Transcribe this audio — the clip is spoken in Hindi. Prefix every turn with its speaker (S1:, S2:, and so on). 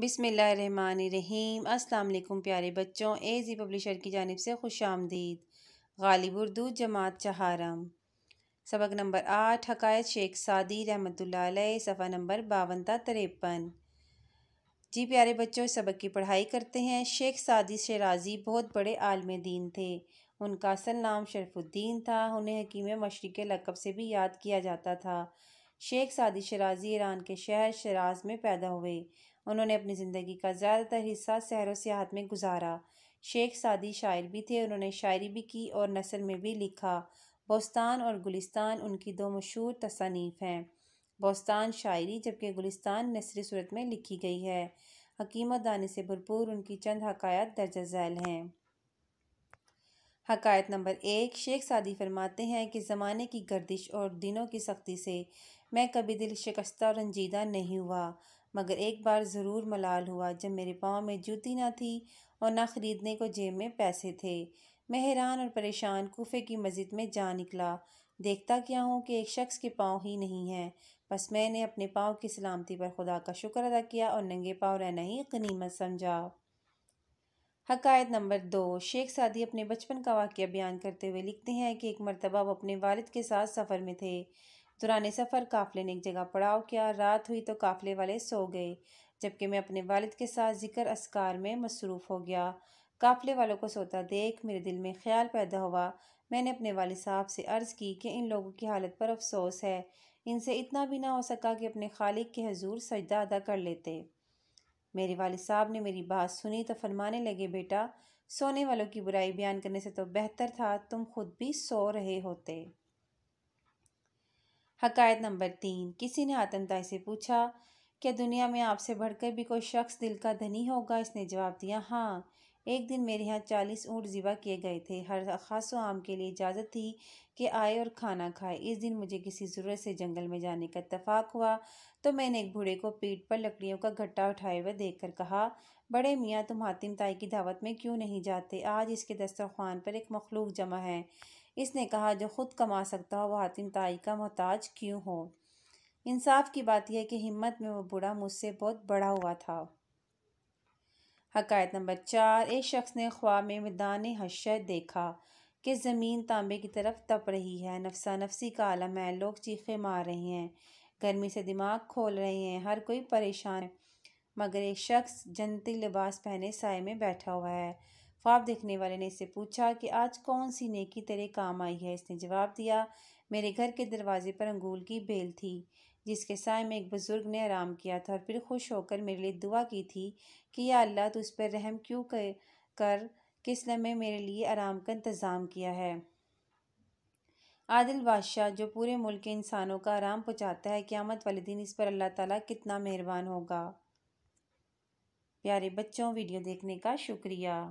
S1: बिसमीम् अल्लाम प्यारे बच्चों ए जी पब्लिशर की जानब से खुश आमदीद गालिब उर्दू जमात चहारम सबक नंबर आठ हकायत शेख सादी रहमत सफ़ा नंबर बावन ता तिरपन जी प्यारे बच्चों सबक की पढ़ाई करते हैं शेख सादी शराजी बहुत बड़े आलम दीन थे उनका असल नाम शरफुद्दीन था उन्हें हकीम मशरक़ लकब से भी याद किया जाता था शेख सादी शराजी ईरान के शहर शराज में पैदा हुए उन्होंने अपनी ज़िंदगी का ज़्यादातर हिस्सा सहरों सियाहत में गुजारा शेख सादी शायर भी थे उन्होंने शायरी भी की और नसल में भी लिखा बोस्तान और गुलिस्तान उनकी दो मशहूर तसानीफ हैं बोस्तान शायरी जबकि गुलिस्तान नसरी सूरत में लिखी गई है हकीमत दानी से भरपूर उनकी चंद हकायत दर्ज झैल हैं हकायत नंबर एक शेख सादी फरमाते हैं कि ज़माने की गर्दिश और दिनों की सख्ती से मैं कभी दिल शिकस्ता और रंजीदा नहीं हुआ मगर एक बार ज़रूर मलाल हुआ जब मेरे पाँव में जूती ना थी और ना ख़रीदने को जेब में पैसे थे मैं हैरान और परेशान कोफे की मस्जिद में जा निकला देखता क्या हूँ कि एक शख्स के पाँव ही नहीं हैं बस मैंने अपने पाँव की सलामती पर खुदा का शुक्र अदा किया और नंगे पाँव रहना ही गनीमत समझा हकायत नंबर दो शेख सादी अपने बचपन का वाक्य बयान करते हुए लिखते हैं कि एक मरतबा वो अपने वालिद के साथ सफ़र में थे दुरान सफ़र काफ़िले ने एक जगह पड़ाव किया रात हुई तो काफ़िले वाले सो गए जबकि मैं अपने वालिद के साथ जिक्र असकार में मसरूफ़ हो गया काफ़िले वालों को सोता देख मेरे दिल में ख्याल पैदा हुआ मैंने अपने वाले साहब से अर्ज़ की कि इन लोगों की हालत पर अफसोस है इनसे इतना भी ना हो सका कि अपने खालिद के हजूर सजदा अदा कर लेते मेरे वाल साहब ने मेरी बात सुनी तो फरमाने लगे बेटा सोने वालों की बुराई बयान करने से तो बेहतर था तुम खुद भी सो रहे होते हकायत नंबर तीन किसी ने आतनताई से पूछा क्या दुनिया में आपसे बढ़कर भी कोई शख्स दिल का धनी होगा इसने जवाब दिया हाँ एक दिन मेरे यहाँ चालीस ऊँट ज़िबा किए गए थे हर खास आम के लिए इजाज़त थी कि आए और खाना खाए इस दिन मुझे किसी ज़रूरत से जंगल में जाने का इतफाक़ हुआ तो मैंने एक बूढ़े को पीठ पर लकड़ियों का घट्टा उठाए हुए देखकर कहा बड़े मियाँ तुम हातिम ताई की दावत में क्यों नहीं जाते आज इसके दस्तरखान पर एक मखलूक जमा है इसने कहा जो खुद कमा सकता हो वह हातिम ताई का मोहताज क्यों हो इंसाफ की बात यह कि हिम्मत में वह बूढ़ा मुझसे बहुत बड़ा हुआ था हकायत नंबर चार एक शख्स ने ख्वाब में मैदान हशर देखा कि ज़मीन तांबे की तरफ तप रही है नफसा नफसी का आलम है लोग चीखे मार रहे हैं गर्मी से दिमाग खोल रहे हैं हर कोई परेशान है मगर एक शख्स जनती लिबास पहने साय में बैठा हुआ है ख्वाब देखने वाले ने इससे पूछा कि आज कौन सी नेकी तेरे काम आई है इसने जवाब दिया मेरे घर के दरवाजे पर अंगूल की बेल थी जिसके साय में एक बुज़ुर्ग ने आराम किया था और फिर खुश होकर मेरे लिए दुआ की थी कि या अल्लाह तो उस पर रहम क्यों कर कर किस लम्हे मेरे लिए आराम का इंतज़ाम किया है आदिल बादशाह जो पूरे मुल्क के इंसानों का आराम पहुँचाता है क़्यामत वाले दिन इस पर अल्लाह ताला कितना मेहरबान होगा प्यारे बच्चों वीडियो देखने का शुक्रिया